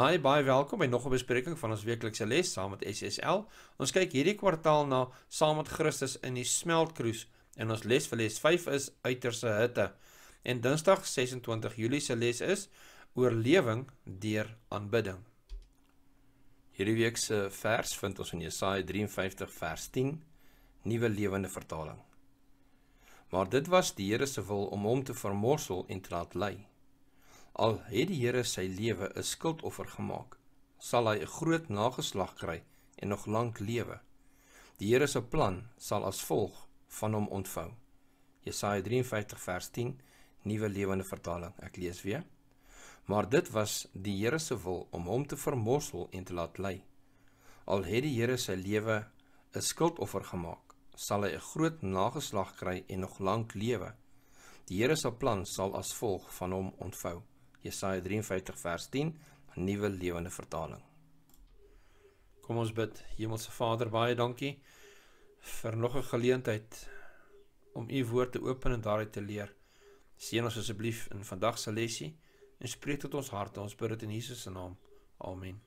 Hi, baie welkom by nog 'n bespreking van ons weeklikse les saam met SSL. Ons kyk hierdie kwartaal na saam met Christus in die smeltkroes en ons les vir les 5 is uiterse hitte. En Dinsdag 26 Julie se les is oorlewing deur aanbidding. Hierdie week se vers vind ons in Jesaja 53 vers 10, Nuwe Lewende Vertaling. Maar dit was die Here se wil om hom te vermorsel en te laat lei. Al het die Here sy lewe 'n skuldoffer gemaak, sal hy 'n groot nageslag kry en nog lank lewe. Die Here se plan sal as volg van hom ontvou. Jesaja 53 vers 10, Nuwe Lewende Vertaling. Ek lees weer. Maar dit was die Here se wil om hom te vermorsel en te laat ly. Al het die Here sy lewe 'n skuldoffer gemaak, sal hy 'n groot nageslag kry en nog lank lewe. Die Here se plan sal as volg van hom ontvou. Jesaja 53 vers 10, Nuwe Lewende Vertaling. Kom ons bid. Hemelse Vader, baie dankie vir nog 'n geleentheid om u woord te open en daaruit te leer. Seën ons asseblief in vandag se lesie en spreek tot ons harte. Ons bid dit in Jesus se naam. Amen.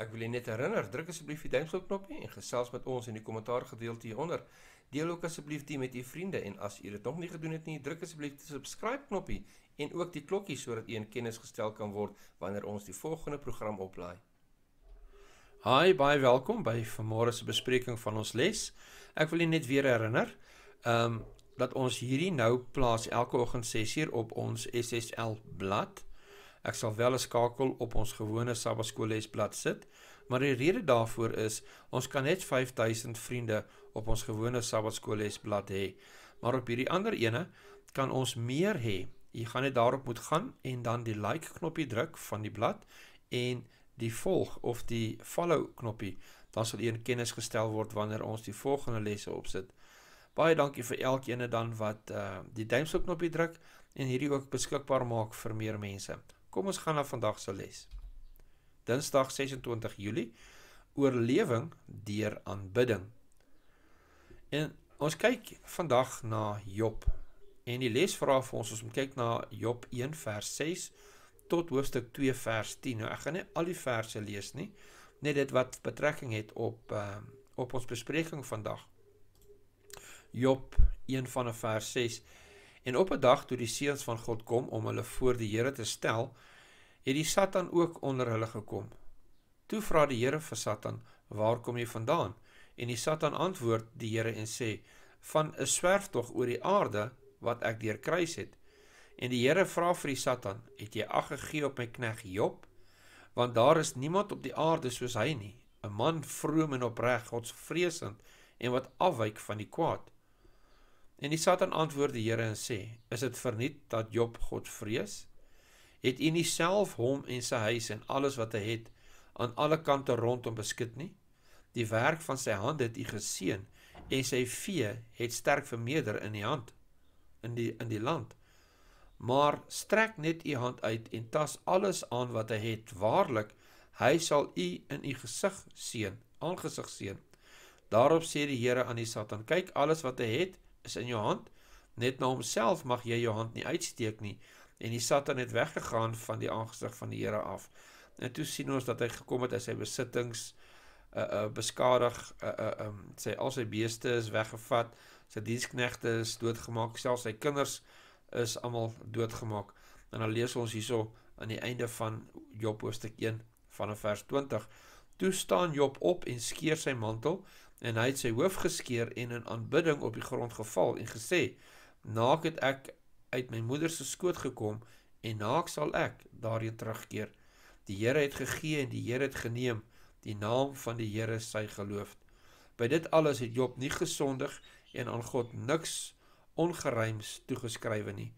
Ek wil net herinner, druk asseblief die duimpjie knoppie en gesels met ons in die kommentaar gedeelte hieronder. Deel ook asseblief dit met u vriende en as u dit nog nie gedoen het nie, druk asseblief die subscribe knoppie en ook die klokkie sodat u in kennis gestel kan word wanneer ons die volgende program oplaai. Hi, baie welkom by vanmôre se bespreking van ons les. Ek wil u net weer herinner, ehm um, dat ons hierdie nou plaas elke oggend 6uur op ons SSL blad. Ek sal wel 'n skakel op ons gewone Sabbatskoollesblad sit, maar die rede daarvoor is ons kan net 5000 vriende op ons gewone Sabbatskoollesblad hê, maar op hierdie ander ene kan ons meer hê jy gaan net daarop moet gaan en dan die like knoppie druk van die blad en die volg of die follow knoppie dan sal eer kennis gestel word wanneer ons die volgende lesse opsit baie dankie vir elkeen dan wat uh, die duimpie knoppie druk en hierdie ook beskikbaar maak vir meer mense kom ons gaan na vandag se les dinsdag 26 julie oorlewing deur aanbidding en ons kyk vandag na job En die les vra vir ons ons om kyk na Job 1 vers 6 tot hoofstuk 2 vers 10. Nou ek gaan nie al die verse lees nie, net dit wat betrekking het op uh, op ons bespreking vandag. Job 1 van vers 6. En op 'n dag toe die seuns van God kom om hulle voor die Here te stel, het die Satan ook onder hulle gekom. Toe vra die Here vir Satan, "Waar kom jy vandaan?" En die Satan antwoord die Here en sê, "Van 'n swerftog oor die aarde." wat ek deur kruis het. En die Here vra vir die Satan: "Het jy ag gegee op my knegg Job? Want daar is niemand op die aarde soos hy nie, 'n man vroom en opreg, godsvreesend en wat afwyk van die kwaad." En die Satan antwoord die Here en sê: "Is dit verniet dat Job God vrees? Het u nie self hom en sy huis en alles wat hy het aan alle kante rondom beskik nie? Die werk van sy hande het u geseën en sy vee het sterk vermeerder in die hand." in die in die land. Maar strek net u hand uit en tas alles aan wat hy het. Waarlik, hy sal u in u gesig seën, aangesig seën. Daarop sê die Here aan die Satan: "Kyk, alles wat hy het is in jou hand. Net na homself mag jy jou hand nie uitsteek nie." En die Satan het weggegaan van die aangesig van die Here af. En toe sien ons dat hy gekom het uit sy besittings uh uh beskadig uh uh um, sy al sy beeste is weggevat. Uh sy diensknegte is doodgemaak, selfs sy kinders is almal doodgemaak. En dan lees ons hierso aan die einde van Job hoofstuk 1 vanaf vers 20. Toe staan Job op en skeer sy mantel en hy het sy hoof geskeer en in aanbidding op die grond geval en gesê: Naak het ek uit my moeder se skoot gekom en naak sal ek daarheen terugkeer. Die Here het gegee en die Here het geneem. Die naam van die Here sy geloof. By dit alles het Job nie gesondig en aan God niks ongeruims toegeskrywe nie.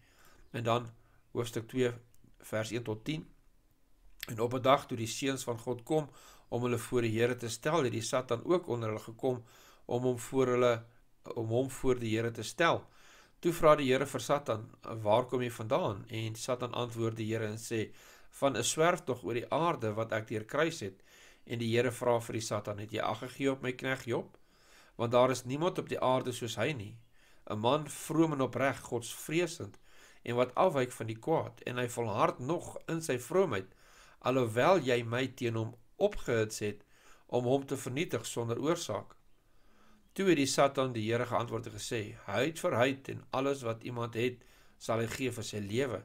En dan hoofstuk 2 vers 1 tot 10. En op 'n dag toe die seuns van God kom om hulle voor die Here te stel, het die Satan ook onder hulle gekom om hom voor hulle om hom voor die Here te stel. Toe vra die Here vir Satan, "Waar kom jy vandaan?" En Satan antwoord die Here en sê, "Van 'n swerftog oor die aarde wat ek deurkruis het." En die Here vra vir die Satan, "Het jy ag gegee op my knegg Job?" want daar is niemand op die aarde soos hy nie 'n man vroom en opreg godsvreesend en wat afwyk van die kwaad en hy volhard nog in sy vroomheid alhoewel jy my teen hom opgehits het om hom te vernietig sonder oorsaak toe het die satan die Here geantwoord en gesê huid vir huid en alles wat iemand het sal hy gee vir sy lewe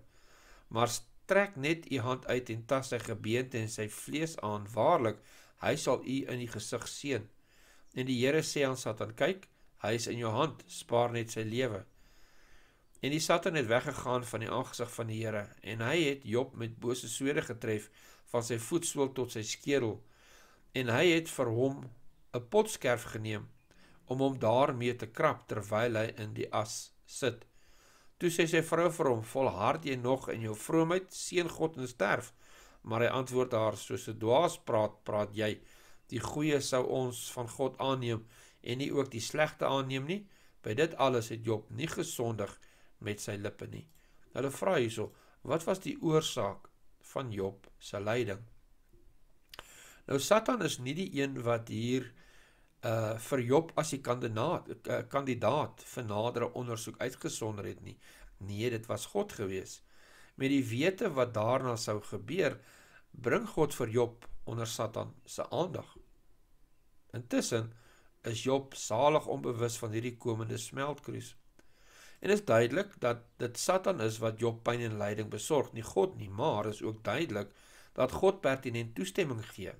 maar trek net u hand uit en tas sy gebeente en sy vlees aan waarlik hy sal u in die gesig seën En die Here sê aan Satan: "Kyk, hy is in jou hand, spaar net sy lewe." En die Satan het weggegaan van die aangesig van die Here, en hy het Job met bose swede getref van sy voetsool tot sy skedel. En hy het vir hom 'n potskerf geneem om hom daarmee te krap terwyl hy in die as sit. Toe sê sy vrou vir hom: "Volhard jy nog in jou vroomheid, seën God en sterf." Maar hy antwoord haar: "Soos 'n dwaas praat, praat jy." die goeie sou ons van God aanneem en nie ook die slegte aanneem nie. By dit alles het Job nie gesondig met sy lippe nie. Hulle vra hierso, wat was die oorsaak van Job se lyding? Nou Satan is nie die een wat hier uh vir Job as die kandidaat uh, kandidaat vir nadere ondersoek uitgesonder het nie. Nee, dit was God gewees. Met die wete wat daarna sou gebeur, bring God vir Job onder Satan se aandag. Intussen is Job salig onbewus van hierdie komende smeltkruis. En is duidelik dat dit Satan is wat Job pyn en lyding besorg, nie God nie, maar is ook duidelik dat God pertinent toestemming gee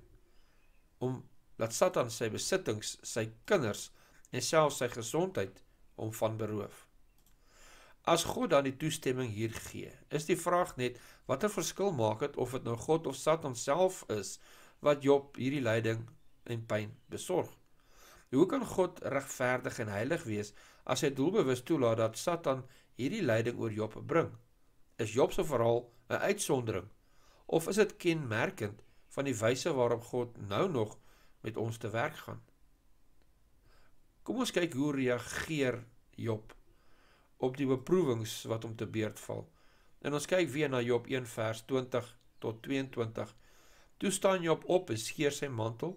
om dat Satan sy besittings, sy kinders en selfs sy gesondheid om van beroof. As God dan die toestemming hier gee, is die vraag net watter verskil maak dit of dit nou God of Satan self is wat Job hierdie lyding en pyn besorg. Hoe kan God regverdig en heilig wees as hy doelbewus toelaat dat Satan hierdie lyding oor Job bring? Is Job se verhaal 'n uitsondering of is dit kenmerkend van die wyse waarop God nou nog met ons te werk gaan? Kom ons kyk hoe reageer Job op die beproewings wat hom te beurt val. En ons kyk weer na Job 1 vers 20 tot 22. Toe staan Job op en skeer sy mantel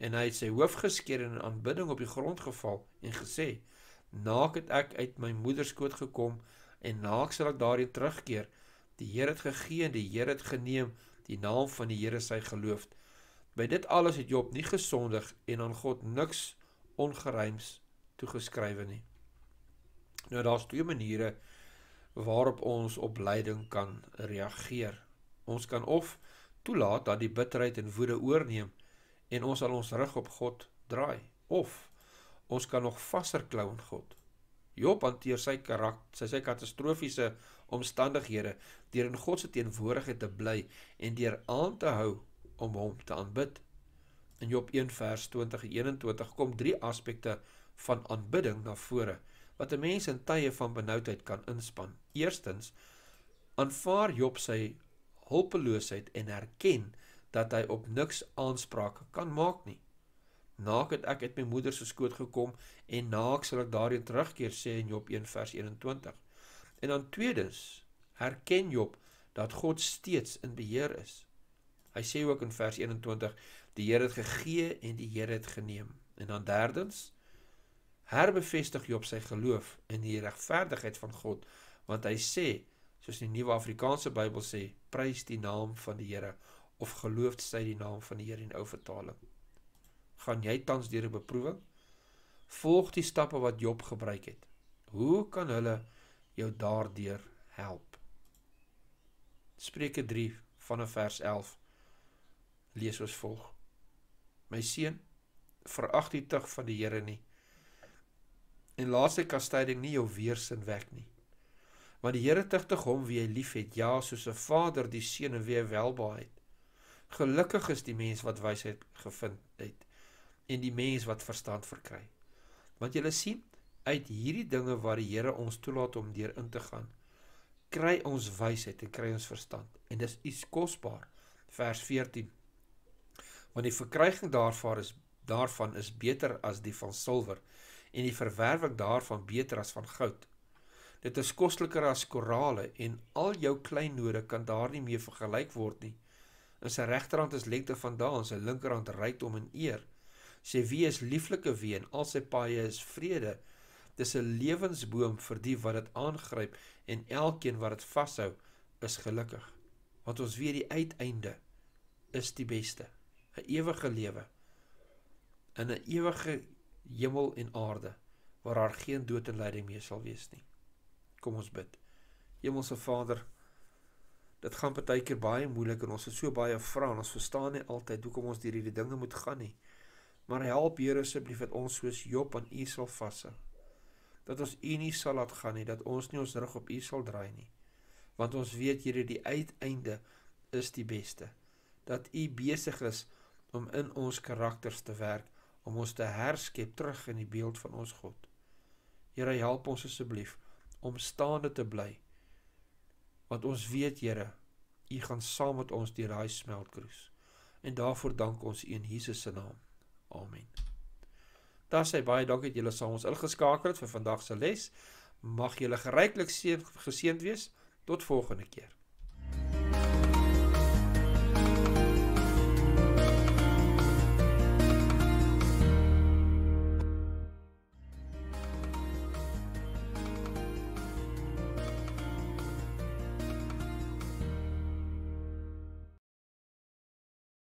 en hy het sy hoof geskeer en in aanbidding op die grond geval en gesê: Naak het ek uit my moeder skoot gekom en naak sal ek daarheen terugkeer. Die Here het gegee en die Here het geneem. Die naam van die Here sy geloof. By dit alles het Job nie gesondig en aan God niks ongeruims toegeskrywe nie. Nou daar's twee maniere waarop ons op lyding kan reageer. Ons kan of toelaat dat die bitterheid en woede oorneem en ons sal ons rug op God draai of ons kan nog vaster klou aan God. Job hanteer sy karakter, sy sy katastrofiese omstandighede deur in God se teenwoordigheid te bly en deur aan te hou om hom te aanbid. In Job 1 vers 20-21 kom drie aspekte van aanbidding na vore wat 'n mens in tye van benoudheid kan inspaan. Eerstens aanvaar Job sy hulpeloosheid en erken dat hy op niks aanspraak kan maak nie. Naaket ek het my moeder se skoot gekom en naak sal ek daarin terugkeer sê in Job 1 vers 21. En dan tweedens, herken Job dat God steeds in beheer is. Hy sê ook in vers 21: Die Here het gegee en die Here het geneem. En dan derdens, herbevestig Job sy geloof in die regverdigheid van God, want hy sê, soos die Nuwe Afrikaanse Bybel sê, prys die naam van die Here of geloofd sy die naam van die Heer in ou vertaling? Gaan jy tans deur 'n beproewing? Volg die stappe wat Job gebruik het. Hoe kan hulle jou daardeur help? Spreuke 3 vanaf vers 11 lees ons volg. My seun, verag die tug van die Here nie en laat sy kastyding nie jou weerstand wek nie. Want die Here tugtig hom wie hy liefhet, ja, soos 'n vader die seun wie hy welbehaag het. Gelukkig is die mens wat wysheid gevind het en die mens wat verstand verkry. Want jy sien, uit hierdie dinge wat die Here ons toelaat om deur in te gaan, kry ons wysheid en kry ons verstand en dis iets kosbaar. Vers 14. Want die verkryging daarvan is daarvan is beter as die van silwer en die verwerwing daarvan beter as van goud. Dit is kosliker as korale en al jou klein node kan daar nie mee vergelyk word nie. In sy regterhand is lekte van daal en sy linkerhand ryk om in eer. Sy wie is lieflike wie en al sy paaie is vrede. Dis 'n lewensboom vir die wat dit aangryp en elkeen wat dit vashou is gelukkig. Want ons weet die uiteinde is die beste, 'n ewige lewe in 'n ewige hemel en aarde waar daar geen dood en lyding meer sal wees nie. Kom ons bid. Hemelse Vader, dit gaan partykeer baie moeilik en ons het so baie vrae en ons verstaan nie altyd hoekom ons deur hierdie dinge moet gaan nie. Maar help Here asseblief dat ons soos Job aan U sal vashou. Dat ons U nie sal laat gaan nie, dat ons nie ons rug op U sal draai nie. Want ons weet Here die uiteinde is die beste. Dat U besig is om in ons karakters te werk om ons te herskep terug in die beeld van ons God. Here help ons asseblief om staande te bly. Want ons weet, Here, U gaan saam met ons deur daai smeltkroes. En daarvoor dank ons U in Jesus se naam. Amen. Daar sê baie dankie dat julle saam ons ingeskakel het vir vandag se les. Mag julle geryklik geseënd wees tot volgende keer.